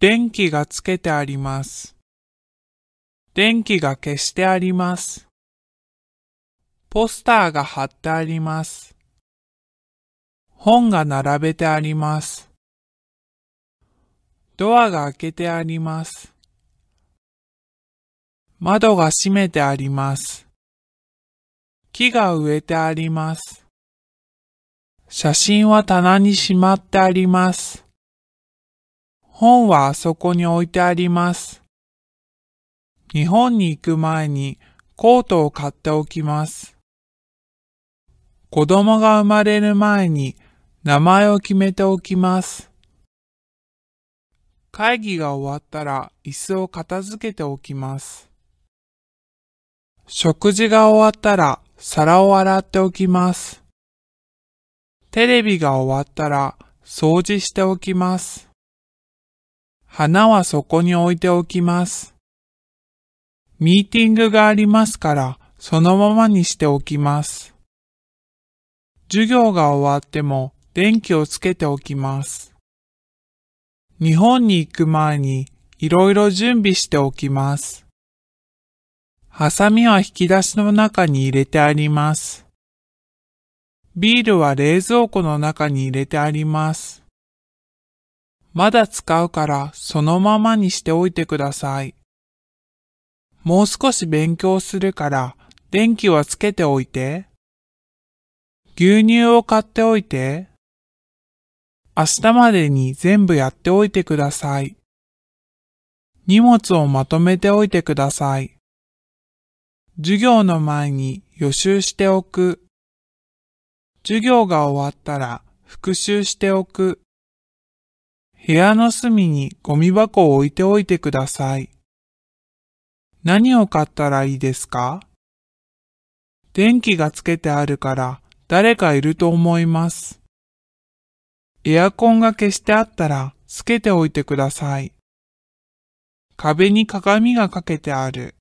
電気がつけてあります。電気が消してあります。ポスターが貼ってあります。本が並べてあります。ドアが開けてあります。窓が閉めてあります。木が植えてあります。写真は棚にしまってあります。本はあそこに置いてあります。日本に行く前にコートを買っておきます。子供が生まれる前に名前を決めておきます。会議が終わったら椅子を片付けておきます。食事が終わったら皿を洗っておきます。テレビが終わったら掃除しておきます。花はそこに置いておきます。ミーティングがありますから、そのままにしておきます。授業が終わっても電気をつけておきます。日本に行く前にいろいろ準備しておきます。ハサミは引き出しの中に入れてあります。ビールは冷蔵庫の中に入れてあります。まだ使うからそのままにしておいてください。もう少し勉強するから電気はつけておいて。牛乳を買っておいて。明日までに全部やっておいてください。荷物をまとめておいてください。授業の前に予習しておく。授業が終わったら復習しておく。部屋の隅にゴミ箱を置いておいてください。何を買ったらいいですか電気がつけてあるから誰かいると思います。エアコンが消してあったらつけておいてください。壁に鏡がかけてある。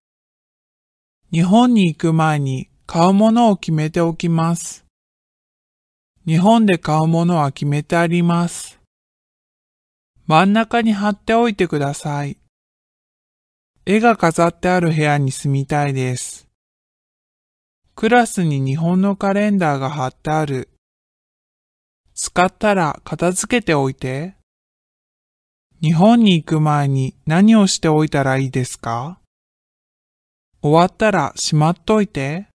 日本に行く前に買うものを決めておきます。日本で買うものは決めてあります。真ん中に貼っておいてください。絵が飾ってある部屋に住みたいです。クラスに日本のカレンダーが貼ってある。使ったら片付けておいて。日本に行く前に何をしておいたらいいですか終わったらしまっといて。